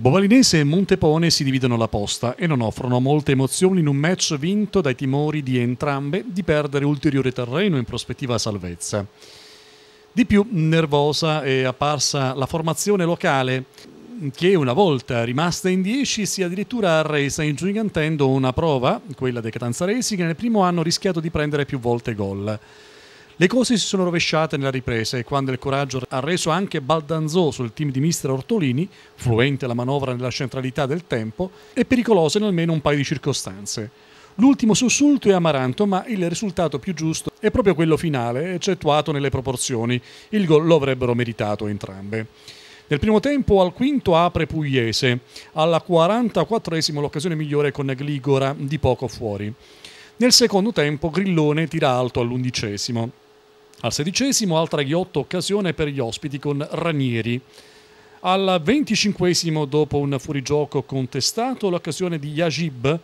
Bovalinese e Montepone si dividono la posta e non offrono molte emozioni in un match vinto dai timori di entrambe di perdere ulteriore terreno in prospettiva salvezza. Di più, nervosa è apparsa la formazione locale che una volta rimasta in 10 si è addirittura arresa ingigantendo una prova, quella dei Catanzaresi, che nel primo anno ha rischiato di prendere più volte gol. Le cose si sono rovesciate nella ripresa e quando il coraggio ha reso anche Baldanzò sul team di mister Ortolini, fluente la manovra nella centralità del tempo, è pericolosa in almeno un paio di circostanze. L'ultimo sussulto è amaranto, ma il risultato più giusto è proprio quello finale, eccettuato nelle proporzioni. Il gol lo avrebbero meritato entrambe. Nel primo tempo al quinto apre Pugliese, alla 44 esima l'occasione migliore con Gligora di poco fuori. Nel secondo tempo Grillone tira alto all'undicesimo. Al sedicesimo altra ghiotta occasione per gli ospiti con Ranieri. Al venticinquesimo dopo un fuorigioco contestato l'occasione di Yajib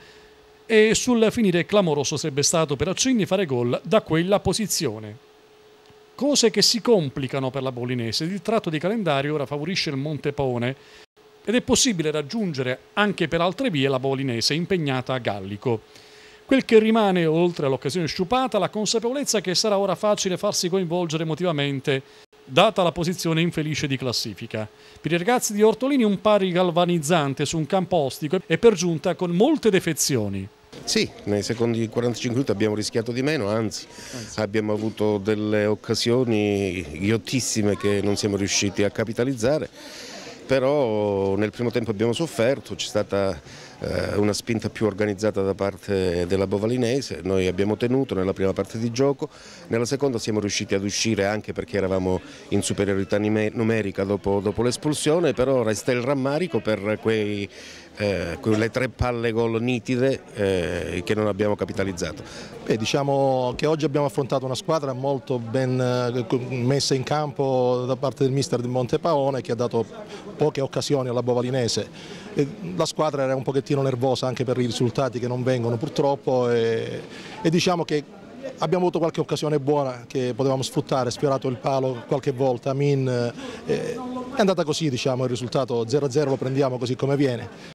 e sul finire clamoroso sarebbe stato per Accinni fare gol da quella posizione. Cose che si complicano per la Bolinese, il tratto di calendario ora favorisce il Montepone ed è possibile raggiungere anche per altre vie la Bolinese impegnata a Gallico. Quel che rimane, oltre all'occasione sciupata, la consapevolezza che sarà ora facile farsi coinvolgere emotivamente, data la posizione infelice di classifica. Per i ragazzi di Ortolini un pari galvanizzante su un campo ostico e per giunta con molte defezioni. Sì, nei secondi 45 minuti abbiamo rischiato di meno, anzi, anzi. abbiamo avuto delle occasioni ghiottissime che non siamo riusciti a capitalizzare però nel primo tempo abbiamo sofferto, c'è stata eh, una spinta più organizzata da parte della Bovalinese, noi abbiamo tenuto nella prima parte di gioco, nella seconda siamo riusciti ad uscire anche perché eravamo in superiorità numerica dopo, dopo l'espulsione, però resta il rammarico per quei eh, quelle tre palle gol nitide eh, che non abbiamo capitalizzato. Beh, diciamo che oggi abbiamo affrontato una squadra molto ben eh, messa in campo da parte del mister di Montepaone che ha dato poche occasioni alla Bovalinese. La squadra era un pochettino nervosa anche per i risultati che non vengono purtroppo e, e diciamo che abbiamo avuto qualche occasione buona che potevamo sfruttare, sfiorato il palo qualche volta, Amin, eh, è andata così diciamo, il risultato 0-0 lo prendiamo così come viene.